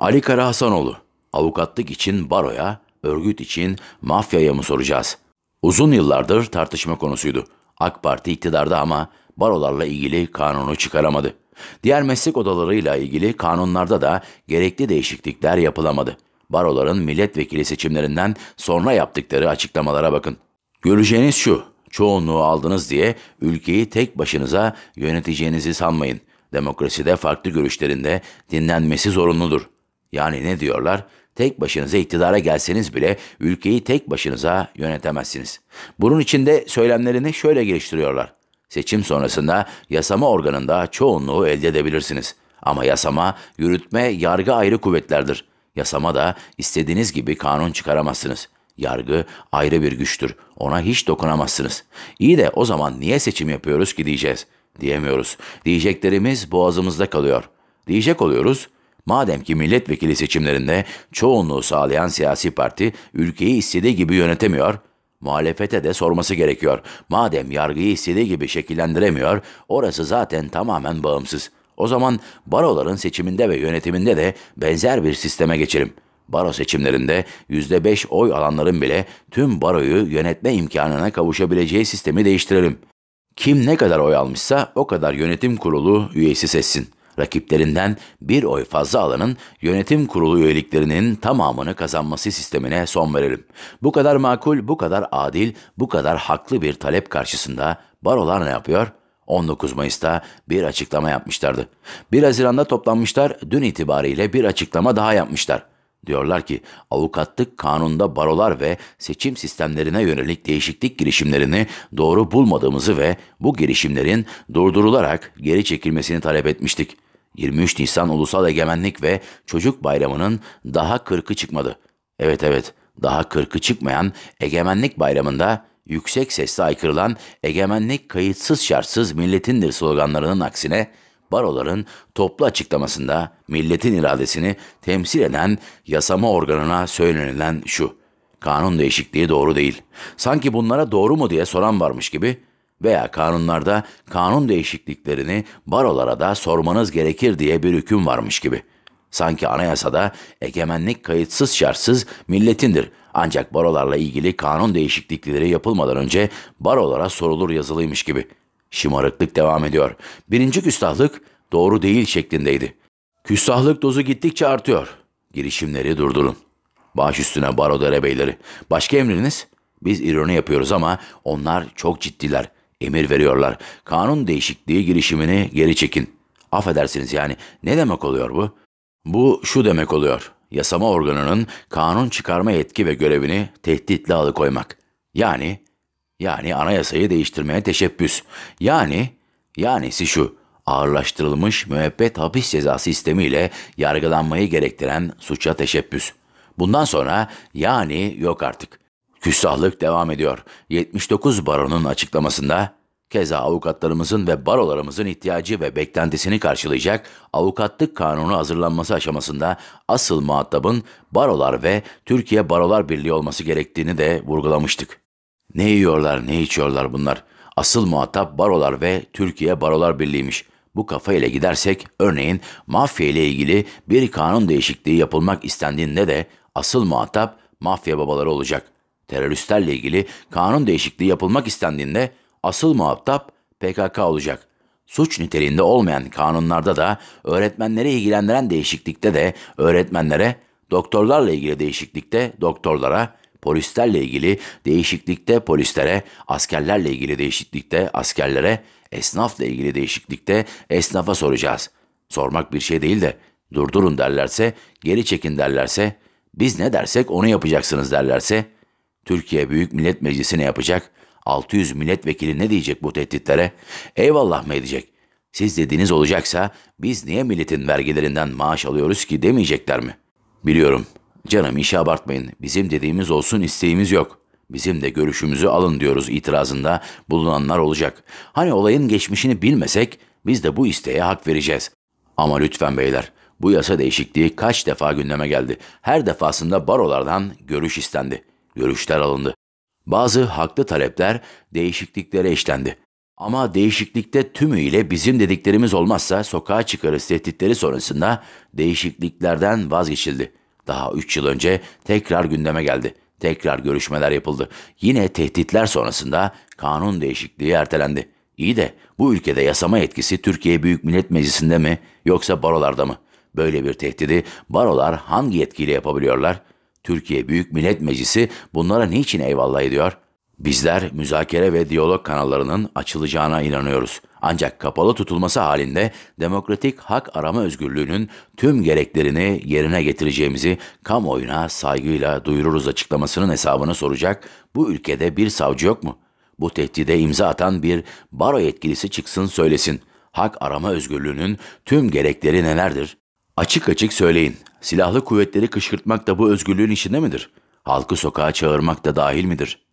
Ali Kara Hasanoğlu, avukatlık için baroya, örgüt için mafyaya mı soracağız? Uzun yıllardır tartışma konusuydu. AK Parti iktidarda ama barolarla ilgili kanunu çıkaramadı. Diğer meslek odalarıyla ilgili kanunlarda da gerekli değişiklikler yapılamadı. Baroların milletvekili seçimlerinden sonra yaptıkları açıklamalara bakın. Göreceğiniz şu, çoğunluğu aldınız diye ülkeyi tek başınıza yöneteceğinizi sanmayın. Demokraside farklı görüşlerinde dinlenmesi zorunludur. Yani ne diyorlar? Tek başınıza iktidara gelseniz bile ülkeyi tek başınıza yönetemezsiniz. Bunun için de söylemlerini şöyle geliştiriyorlar. Seçim sonrasında yasama organında çoğunluğu elde edebilirsiniz. Ama yasama, yürütme, yargı ayrı kuvvetlerdir. Yasama da istediğiniz gibi kanun çıkaramazsınız. Yargı ayrı bir güçtür. Ona hiç dokunamazsınız. İyi de o zaman niye seçim yapıyoruz ki diyeceğiz. Diyemiyoruz. Diyeceklerimiz boğazımızda kalıyor. Diyecek oluyoruz. Madem ki milletvekili seçimlerinde çoğunluğu sağlayan siyasi parti ülkeyi istediği gibi yönetemiyor, muhalefete de sorması gerekiyor. Madem yargıyı istediği gibi şekillendiremiyor, orası zaten tamamen bağımsız. O zaman baroların seçiminde ve yönetiminde de benzer bir sisteme geçelim. Baro seçimlerinde %5 oy alanların bile tüm baroyu yönetme imkanına kavuşabileceği sistemi değiştirelim. Kim ne kadar oy almışsa o kadar yönetim kurulu üyesi seçsin rakiplerinden bir oy fazla alanın yönetim kurulu üyeliklerinin tamamını kazanması sistemine son verelim. Bu kadar makul, bu kadar adil, bu kadar haklı bir talep karşısında barolar ne yapıyor?'' 19 Mayıs'ta bir açıklama yapmışlardı. 1 Haziran'da toplanmışlar, dün itibariyle bir açıklama daha yapmışlar. Diyorlar ki avukatlık kanunda barolar ve seçim sistemlerine yönelik değişiklik girişimlerini doğru bulmadığımızı ve bu girişimlerin durdurularak geri çekilmesini talep etmiştik. 23 Nisan Ulusal Egemenlik ve Çocuk Bayramı'nın daha kırkı çıkmadı. Evet evet, daha kırkı çıkmayan Egemenlik Bayramı'nda yüksek sesle aykırılan egemenlik kayıtsız şartsız milletindir sloganlarının aksine baroların toplu açıklamasında milletin iradesini temsil eden yasama organına söylenilen şu. Kanun değişikliği doğru değil. Sanki bunlara doğru mu diye soran varmış gibi veya kanunlarda kanun değişikliklerini barolara da sormanız gerekir diye bir hüküm varmış gibi. Sanki anayasada egemenlik kayıtsız şartsız milletindir. Ancak barolarla ilgili kanun değişiklikleri yapılmadan önce barolara sorulur yazılıymış gibi. Şımarıklık devam ediyor. Birinci küstahlık doğru değil şeklindeydi. Küstahlık dozu gittikçe artıyor. Girişimleri durdurun. Baş üstüne baro derebeyleri. Başka emriniz? Biz ironi yapıyoruz ama onlar çok ciddiler emir veriyorlar. Kanun değişikliği girişimini geri çekin. Affedersiniz yani ne demek oluyor bu? Bu şu demek oluyor. Yasama organının kanun çıkarma yetki ve görevini tehditle alıkoymak. Yani, yani anayasayı değiştirmeye teşebbüs. Yani, yanisi şu ağırlaştırılmış müebbet hapis cezası sistemiyle yargılanmayı gerektiren suça teşebbüs. Bundan sonra yani yok artık. Küstahlık devam ediyor. 79 baronun açıklamasında keza avukatlarımızın ve barolarımızın ihtiyacı ve beklentisini karşılayacak avukatlık kanunu hazırlanması aşamasında asıl muhatabın barolar ve Türkiye Barolar Birliği olması gerektiğini de vurgulamıştık. Ne yiyorlar, ne içiyorlar bunlar? Asıl muhatap barolar ve Türkiye Barolar Birliği'ymiş. Bu kafa ile gidersek örneğin mafya ile ilgili bir kanun değişikliği yapılmak istendiğinde de asıl muhatap mafya babaları olacak. Teröristlerle ilgili kanun değişikliği yapılmak istendiğinde asıl muhatap PKK olacak. Suç niteliğinde olmayan kanunlarda da öğretmenleri ilgilendiren değişiklikte de öğretmenlere, doktorlarla ilgili değişiklikte doktorlara, polislerle ilgili değişiklikte polislere, askerlerle ilgili değişiklikte askerlere, esnafla ilgili değişiklikte esnafa soracağız. Sormak bir şey değil de durdurun derlerse, geri çekin derlerse, biz ne dersek onu yapacaksınız derlerse Türkiye Büyük Millet Meclisi ne yapacak? 600 milletvekili ne diyecek bu tehditlere? Eyvallah mı edecek? Siz dediğiniz olacaksa biz niye milletin vergilerinden maaş alıyoruz ki demeyecekler mi? Biliyorum. Canım işi abartmayın. Bizim dediğimiz olsun isteğimiz yok. Bizim de görüşümüzü alın diyoruz itirazında bulunanlar olacak. Hani olayın geçmişini bilmesek biz de bu isteğe hak vereceğiz. Ama lütfen beyler bu yasa değişikliği kaç defa gündeme geldi. Her defasında barolardan görüş istendi. Görüşler alındı. Bazı haklı talepler değişikliklere işlendi. Ama değişiklikte tümüyle bizim dediklerimiz olmazsa sokağa çıkarız tehditleri sonrasında değişikliklerden vazgeçildi. Daha 3 yıl önce tekrar gündeme geldi. Tekrar görüşmeler yapıldı. Yine tehditler sonrasında kanun değişikliği ertelendi. İyi de bu ülkede yasama etkisi Türkiye Büyük Millet Meclisi'nde mi yoksa barolarda mı? Böyle bir tehdidi barolar hangi yetkiyle yapabiliyorlar?'' Türkiye Büyük Millet Meclisi bunlara niçin eyvallah ediyor? Bizler müzakere ve diyalog kanallarının açılacağına inanıyoruz. Ancak kapalı tutulması halinde demokratik hak arama özgürlüğünün tüm gereklerini yerine getireceğimizi kamuoyuna saygıyla duyururuz açıklamasının hesabını soracak bu ülkede bir savcı yok mu? Bu tehdide imza atan bir baro yetkilisi çıksın söylesin. Hak arama özgürlüğünün tüm gerekleri nelerdir? Açık açık söyleyin. Silahlı kuvvetleri kışkırtmak da bu özgürlüğün içinde midir? Halkı sokağa çağırmak da dahil midir?